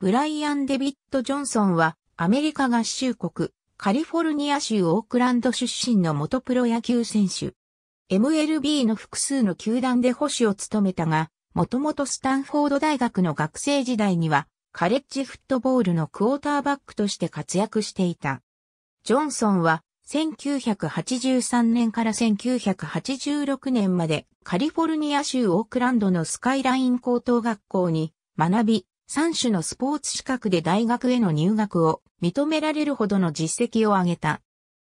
ブライアン・デビッド・ジョンソンは、アメリカ合衆国、カリフォルニア州オークランド出身の元プロ野球選手。MLB の複数の球団で保守を務めたが、もともとスタンフォード大学の学生時代には、カレッジフットボールのクォーターバックとして活躍していた。ジョンソンは、1983年から1986年までカリフォルニア州オークランドのスカイライン高等学校に学び、3種のスポーツ資格で大学への入学を認められるほどの実績を上げた。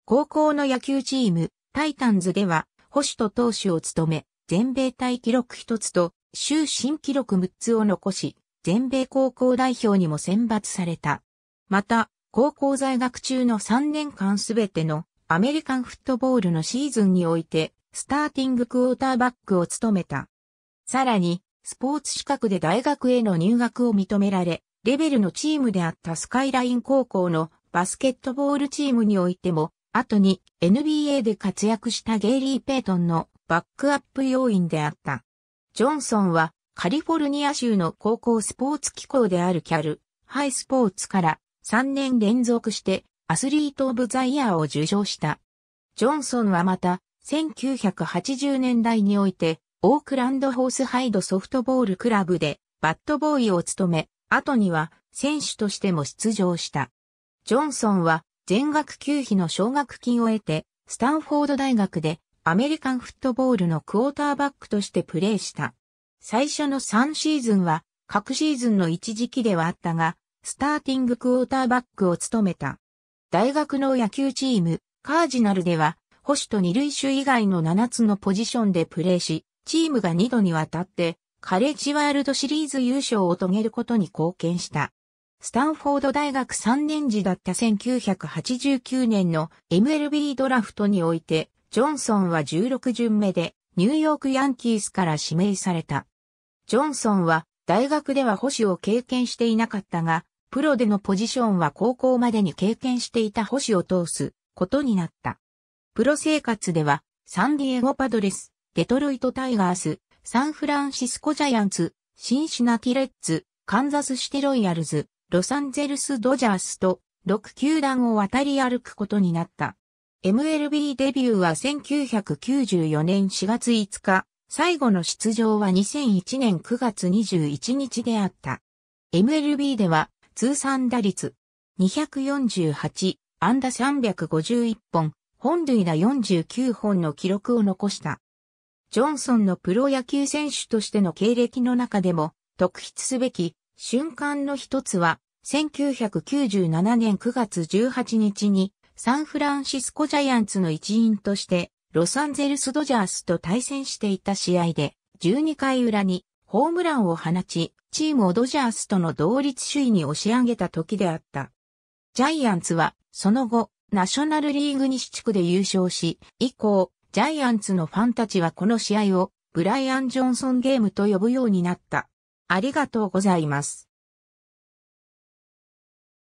高校の野球チーム、タイタンズでは、保守と投手を務め、全米タイ記録一つと、終身記録6つを残し、全米高校代表にも選抜された。また、高校在学中の3年間すべてのアメリカンフットボールのシーズンにおいて、スターティングクォーターバックを務めた。さらに、スポーツ資格で大学への入学を認められ、レベルのチームであったスカイライン高校のバスケットボールチームにおいても、後に NBA で活躍したゲイリー・ペイトンのバックアップ要員であった。ジョンソンはカリフォルニア州の高校スポーツ機構であるキャル、ハイスポーツから3年連続してアスリート・オブ・ザ・イヤーを受賞した。ジョンソンはまた1980年代においてオークランドホースハイドソフトボールクラブでバットボーイを務め、後には選手としても出場した。ジョンソンは全額給費の奨学金を得て、スタンフォード大学でアメリカンフットボールのクォーターバックとしてプレーした。最初の3シーズンは、各シーズンの一時期ではあったが、スターティングクォーターバックを務めた。大学の野球チーム、カージナルでは、保守と二塁手以外の7つのポジションでプレーし、チームが2度にわたってカレッジワールドシリーズ優勝を遂げることに貢献した。スタンフォード大学3年時だった1989年の MLB ドラフトにおいて、ジョンソンは16巡目でニューヨークヤンキースから指名された。ジョンソンは大学では保守を経験していなかったが、プロでのポジションは高校までに経験していた保守を通すことになった。プロ生活ではサンディエゴパドレス、デトロイトタイガース、サンフランシスコジャイアンツ、シンシナティレッツ、カンザスシティロイヤルズ、ロサンゼルスドジャースと6球団を渡り歩くことになった。MLB デビューは1994年4月5日、最後の出場は2001年9月21日であった。MLB では通算打率248、安打351本、本塁打49本の記録を残した。ジョンソンのプロ野球選手としての経歴の中でも特筆すべき瞬間の一つは、1997年9月18日にサンフランシスコジャイアンツの一員としてロサンゼルスドジャースと対戦していた試合で12回裏にホームランを放ち、チームをドジャースとの同率首位に押し上げた時であった。ジャイアンツはその後、ナショナルリーグ西地区で優勝し、以降、ジャイアンツのファンたちはこの試合をブライアン・ジョンソンゲームと呼ぶようになった。ありがとうございます。